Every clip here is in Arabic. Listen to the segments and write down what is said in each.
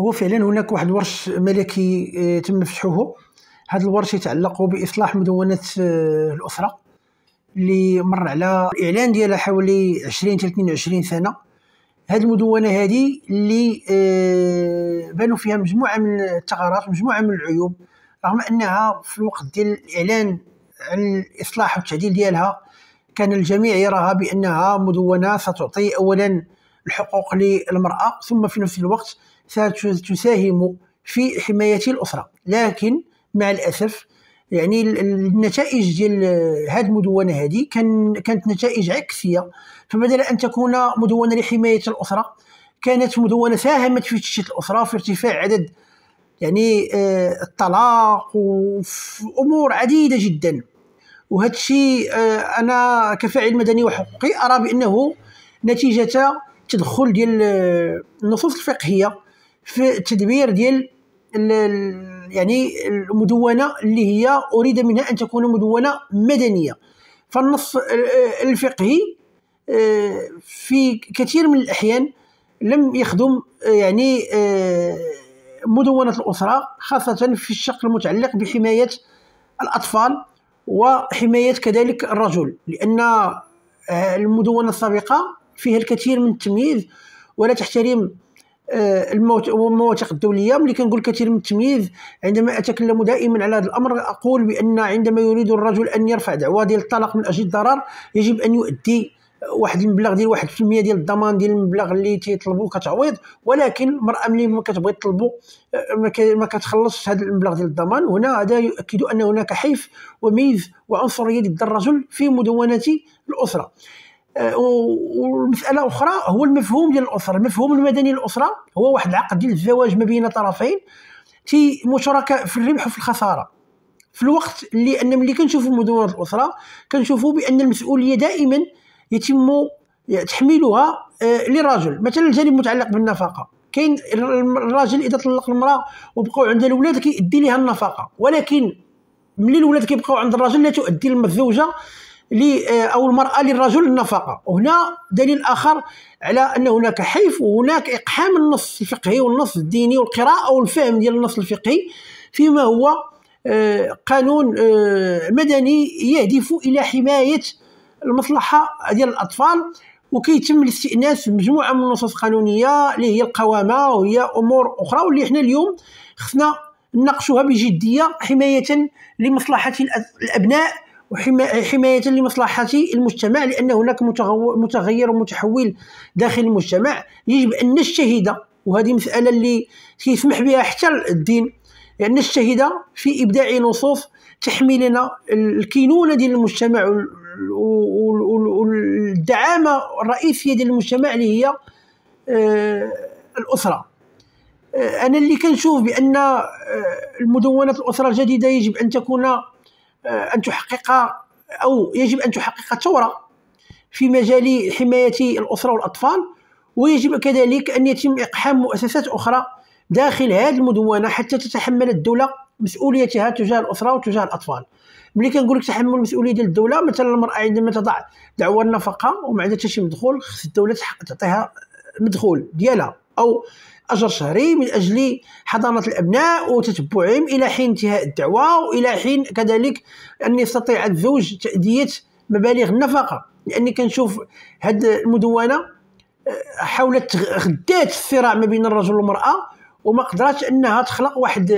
هو فعلا هناك واحد الورش ملكي آه، تم فتحه هذا الورش يتعلق باصلاح مدونه آه، الاسره اللي مر على الاعلان ديالها حوالي 20 حتى 22 سنه هذه المدونه هذه اللي آه، بانوا فيها مجموعه من الثغرات مجموعه من العيوب رغم انها في الوقت ديال الاعلان عن الاصلاح والتعديل ديالها كان الجميع يراها بانها مدونه ستعطي اولا الحقوق للمراه ثم في نفس الوقت ستساهم في حماية الأسرة لكن مع الأسف يعني النتائج ديال هذه المدونه هذه كان كانت نتائج عكسيه فبدل ان تكون مدونه لحمايه الاسره كانت مدونه ساهمت في تشتيت الاسره في ارتفاع عدد يعني آه، الطلاق وامور عديده جدا وهذا الشيء آه، انا كفاعل مدني وحقوقي ارى بانه نتيجه تدخل ديال آه، النصوص الفقهيه في التدبير ديال يعني المدونه اللي هي اريد منها ان تكون مدونه مدنيه فالنص الفقهي آه، في كثير من الاحيان لم يخدم آه، يعني آه، مدونه الاسره خاصه في الشق المتعلق بحمايه الاطفال وحمايه كذلك الرجل لان المدونه السابقه فيها الكثير من التمييز ولا تحترم آه، الموت والمواثيق الدوليه ملي كنقول كثير من التمييز عندما اتكلم دائما على هذا الامر اقول بان عندما يريد الرجل ان يرفع دعوه ديال الطلاق من اجل الضرر يجب ان يؤدي واحد المبلغ ديال 1% ديال الضمان ديال المبلغ اللي تيطلبوا كتعويض ولكن المراه ملي ما كتبغي تطلبوا آه، ما كتخلصش هذا المبلغ ديال الضمان هنا هذا يؤكد ان هناك حيف وميز وعنصريه ضد الرجل في مدونه الاسره آه، ومساله اخرى هو المفهوم ديال الاسره المفهوم المدني للاسره هو واحد العقد ديال الزواج ما بين طرفين تي مشاركه في الربح وفي الخساره في الوقت اللي ان ملي كنشوفوا مدونه الاسره كنشوفوا بان المسؤوليه دائما يتم تحميلها آه، للرجل مثلا الجانب المتعلق بالنفقه كاين الراجل اذا طلق المراه وبقاو عند الاولاد كيدي ليها النفقه ولكن ملي الاولاد كيبقاو عند الراجل لا تؤدي الزوجه او المراه للرجل النفقه وهنا دليل اخر على ان هناك حيف وهناك اقحام النص الفقهي والنص الديني والقراءه والفهم ديال النص الفقهي فيما هو آه، قانون آه، مدني يهدف الى حمايه المصلحه ديال الاطفال وكيتم الاستئناس بمجموعه من النصوص القانونيه اللي هي القوامه وهي امور اخرى واللي حنا اليوم خصنا نناقشوها بجديه حمايه لمصلحه الابناء وحماية لمصلحة المجتمع لأن هناك متغير ومتحول داخل المجتمع يجب أن الشهيدة وهذه مسألة اللي كيسمح بها حتى الدين يعني الشهيدة في إبداع نصوص تحمي لنا الكينونة ديال المجتمع والدعامة الرئيسية ديال المجتمع اللي هي آه، الأسرة آه، أنا اللي كنشوف بأن آه، مدونة الأسرة الجديدة يجب أن تكون آه، ان تحقق او يجب ان تحقق ثوره في مجال حمايه الاسره والاطفال ويجب كذلك ان يتم اقحام مؤسسات اخرى داخل هذه المدونه حتى تتحمل الدوله مسؤوليتها تجاه الاسره وتجاه الاطفال ملي كنقول لك تحمل المسؤوليه ديال الدوله مثلا المراه عندما تضع دعوى النفقه وما عندها حتى شي مدخول خص الدوله تعطيها المدخول ديالها أو أجر شهري من أجل حضانة الأبناء وتتبعهم إلى حين انتهاء الدعوة وإلى حين كذلك أن يستطيع الزوج تأدية مبالغ النفقة لأني كنشوف هاد المدونة آه، حاولت غدات الصراع ما بين الرجل والمرأة وما قدراتش أنها تخلق واحد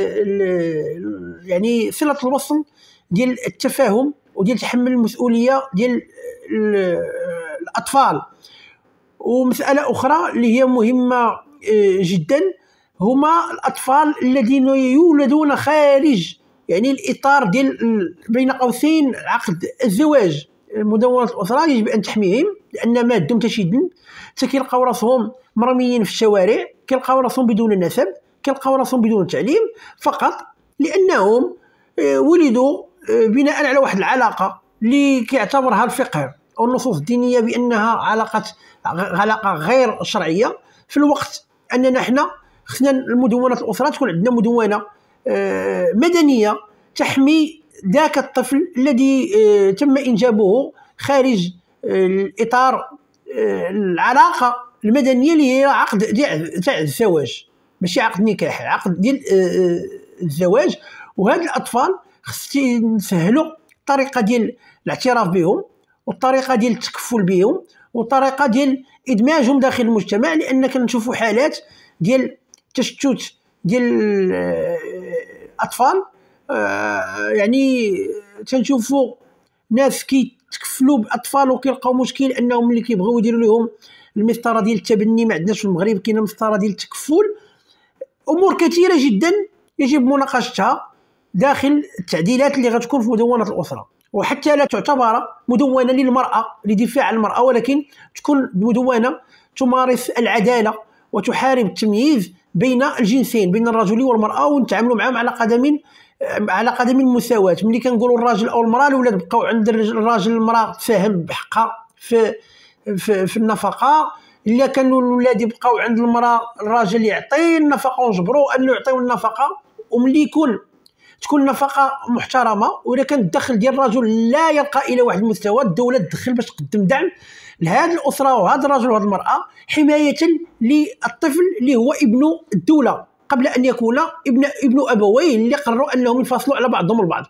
يعني صلة الوصل ديال التفاهم وديال تحمل المسؤولية ديال آه، الأطفال ومسألة أخرى اللي هي مهمة آه، جدا هما الاطفال الذين يولدون خارج يعني الاطار ديال بين قوسين عقد الزواج مدونه الاسره يجب ان تحميهم لان ما دمت شي دم راسهم مرميين في الشوارع كيلقاو راسهم بدون نسب كيلقاو راسهم بدون تعليم فقط لانهم آه، ولدوا آه، بناء على واحد العلاقه اللي كيعتبرها الفقه والنصوص الدينيه بانها علاقه علاقه غير شرعيه في الوقت اننا حنا خصنا المدونات الاسره تكون عندنا مدونه آه، مدنيه تحمي ذاك الطفل الذي آه، تم انجابه خارج آه، الاطار العلاقه المدنيه اللي هي عقد تاع الزواج ماشي عقد نكاح عقد ديال الزواج وهاد الاطفال خص نسهلوا الطريقه ديال الاعتراف بهم والطريقه ديال التكفل بهم وطريقه ديال ادماجهم داخل المجتمع لان كنشوفوا حالات ديال تشتت ديال الاطفال آه، آه، يعني تنشوفوا ناس كيتكفلوا باطفال وكيلقاو مشكل انهم اللي كيبغيو يديروا لهم المسطره ديال التبني ما عندناش في المغرب كاينه مسطره ديال التكفل امور كثيره جدا يجب مناقشتها داخل التعديلات اللي غتكون في مدونه الاسره وحتى لا تعتبر مدونه للمراه لدفاع عن المراه ولكن تكون مدونه تمارس العداله وتحارب التمييز بين الجنسين بين الرجل والمراه ونتعاملوا معهم على قدم على قدم المساواه ملي كنقولوا الراجل او المراه الاولاد بقاو عند الراجل المراه تساهم بحقها في في, في النفقه الا كانوا الاولاد يبقاو عند المراه الراجل يعطي النفقه ونجبروا انه يعطيو النفقه وملي يكون تكون نفقه محترمه ولا كان الدخل ديال الرجل لا يرقى الى واحد المستوى الدوله تدخل باش تقدم دعم لهذه الاسره وهذا الرجل وهذه المراه حمايه للطفل اللي هو ابن الدوله قبل ان يكون ابن ابن ابويه اللي قرروا انهم ينفصلوا على بعضهم البعض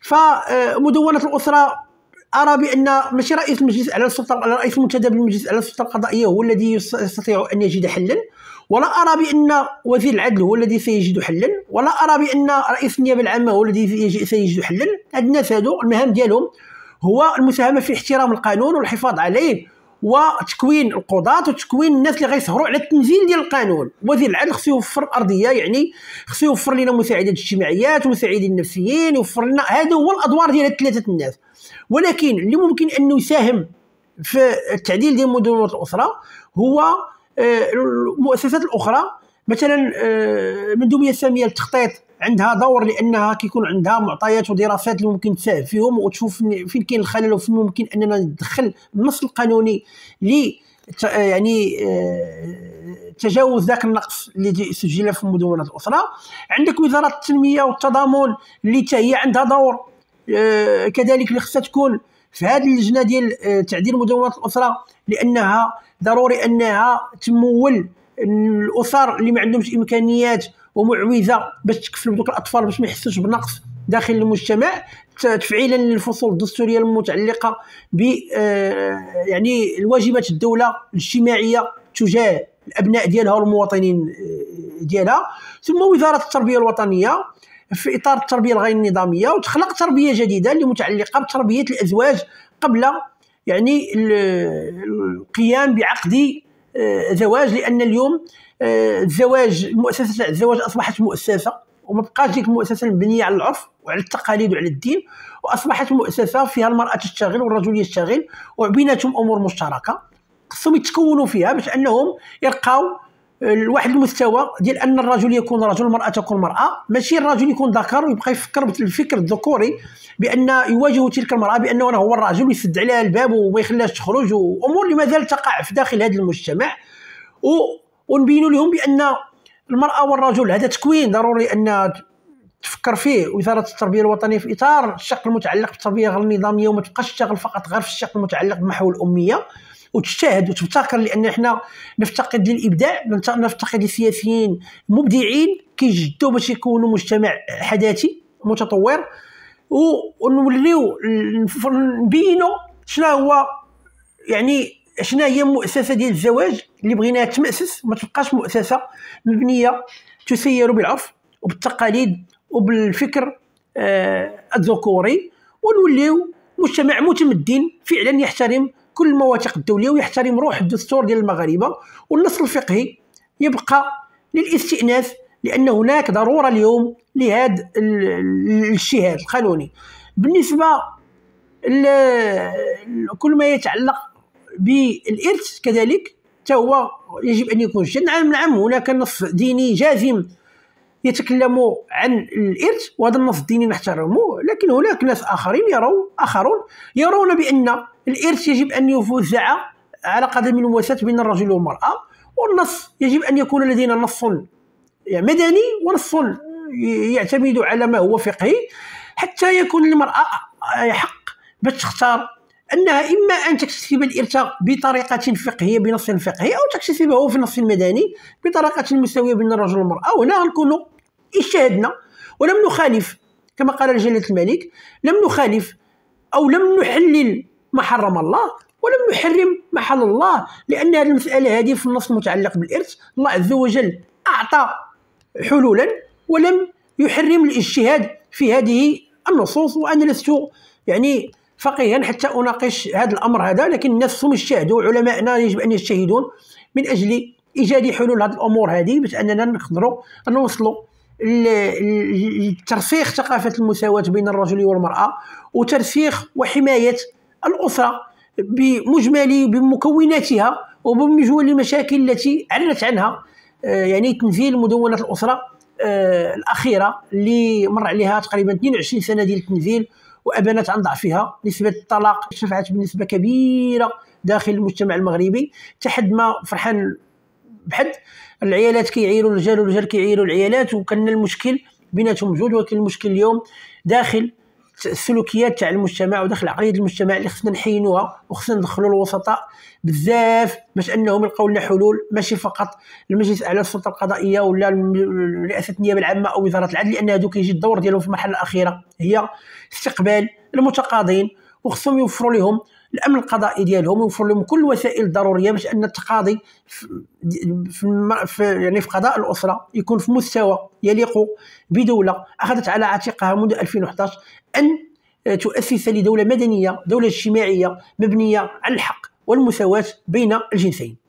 فمدونه الاسره ارى بان ماشي رئيس المجلس السلطة على رئيس المنتدب المجلس على السلطة القضائيه هو الذي يستطيع ان يجد حلا ولا أرى بأن وزير العدل هو الذي سيجد حلا ولا أرى بأن رئيس النيابة العامة هو الذي سيجد حلا هاد الناس هادو المهام ديالهم هو المساهمة في احترام القانون والحفاظ عليه وتكوين القضاة وتكوين الناس اللي غيسهروا على التنزيل ديال القانون وزير العدل خصو يوفر ارضيه يعني خصو يوفر لنا مساعدات اجتماعيات ومساعدين نفسيين يوفر لنا هذا هو الادوار ديال ثلاثه الناس ولكن اللي ممكن انه يساهم في التعديل ديال مدونة الاسره هو آه، المؤسسات الاخرى مثلا المندوبيه آه، الساميه للتخطيط عندها دور لانها كيكون عندها معطيات ودراسات اللي ممكن تساهم فيهم وتشوف فين كاين الخلل وفين ممكن اننا ندخل النص القانوني ل آه، يعني تجاوز ذاك النقص اللي سجل في المدونات الاخرى عندك وزاره التنميه والتضامن اللي هي عندها دور كذلك اللي خصها تكون في هذه اللجنه ديال آه، تعديل مدونه الاسره لانها ضروري انها تمول الاسر اللي ما عندهمش امكانيات ومعوزه باش تكفل بدوك الاطفال باش ما يحسوش بنقص داخل المجتمع تفعيلا للفصول الدستوريه المتعلقه ب آه، يعني الواجبات الدوله الاجتماعيه تجاه الابناء ديالها والمواطنين آه، ديالها ثم وزاره التربيه الوطنيه في اطار التربيه الغير النظاميه وتخلق تربيه جديده اللي متعلقه بتربيه الازواج قبل يعني القيام بعقد آه، زواج لان اليوم آه، الزواج مؤسسه الزواج اصبحت مؤسسه وما بقاش ديك المؤسسه المبنيه على العرف وعلى التقاليد وعلى الدين واصبحت مؤسسه فيها المراه تشتغل والرجل يشتغل وبيناتهم امور مشتركه خصهم يتكونوا فيها باش انهم يلقاو لواحد المستوى ديال ان الرجل يكون رجل المراه تكون مراه ماشي الرجل يكون ذكر ويبقى يفكر بالفكر الذكوري بان يواجه تلك المراه بانه هو الرجل ويسد عليها الباب وما يخليهاش تخرج وامور اللي مازال تقع في داخل هذا المجتمع ونبينوا لهم بان المراه والرجل هذا تكوين ضروري ان تفكر فيه وزاره التربيه الوطنيه في اطار الشق المتعلق بالتربيه غير النظاميه وما تبقاش تشتغل فقط غير في الشق المتعلق بمحو الاميه وتجتهد وتفتخر لان حنا نفتقد للابداع نفتقد للسياسيين مبدعين كيجدوا باش يكونوا مجتمع حداثي متطور ونوليو نبينوا شنو هو يعني شنو هي المؤسسه ديال الزواج اللي بغيناها تمأسس ما تبقاش مؤسسه مبنيه تسير بالعرف وبالتقاليد وبالفكر آه، الذكوري ونوليو مجتمع متمدن فعلا يحترم كل المواثيق الدوليه ويحترم روح الدستور ديال المغاربه والنص الفقهي يبقى للاستئناس لان هناك ضروره اليوم لهذا الاجتهاد القانوني بالنسبه لكل ما يتعلق بالارث كذلك حتى هو يجب ان يكون نعم نعم هناك نص ديني جازم يتكلم عن الارث وهذا النص الديني نحترمه لكن هناك ناس اخرين يرون اخرون يرون بان الإرث يجب أن يفوز على قدم المواساه بين الرجل والمرأة والنص يجب أن يكون لدينا نص يعني مدني ونص يعتمد على ما هو فقهي حتى يكون للمرأة حق باش تختار انها اما ان تكتسب الارث بطريقه فقهيه بنص فقهي او تكتسبه في نص مدني بطريقه مساويه بين الرجل والمراه وهنا نكون اجتهدنا ولم نخالف كما قال جلاله الملك لم نخالف او لم نحلل ما حرم الله ولم يحرم ما حل الله لان هذه المساله هذه في النص المتعلق بالارث الله عز وجل اعطى حلولا ولم يحرم الاجتهاد في هذه النصوص وانا لست يعني فقيها حتى اناقش هذا الامر هذا لكن الناس هم اجتهدوا علمائنا يجب ان يجتهدون من اجل ايجاد حلول هذه الامور هذه باش اننا نقدروا نوصلوا لترسيخ ثقافه المساواه بين الرجل والمراه وترسيخ وحمايه الأسرة بمجمله بمكوناتها وبمجمل المشاكل التي علنت عنها آه، يعني تنفيذ مدونة الأسرة آه، الأخيرة اللي مر عليها تقريبا 22 سنة ديال التنزيل وأبانت عن ضعفها نسبة الطلاق ارتفعت بنسبة كبيرة داخل المجتمع المغربي تحد ما فرحان بحد العيالات كيعيروا الرجال والرجال كيعيروا العيالات وكان المشكل بيناتهم جوج ولكن المشكل اليوم داخل السلوكيات تاع المجتمع وداخل عقليه المجتمع اللي خصنا نحينوها وخصنا ندخلوا الوسطاء بزاف باش انهم يلقاو لنا حلول ماشي فقط المجلس الاعلى السلطه القضائيه ولا رئاسه النيابه العامه او وزاره العدل لان هذوك يجي الدور ديالهم في المرحله الاخيره هي استقبال المتقاضين وخصهم يوفروا لهم الامن القضائي ديالهم يوفروا لهم كل الوسائل الضروريه باش ان التقاضي في, في يعني في قضاء الاسره يكون في مستوى يليق بدوله اخذت على عاتقها منذ 2011 ان آه، تؤسس لدوله مدنيه دوله اجتماعيه مبنيه على الحق والمساواه بين الجنسين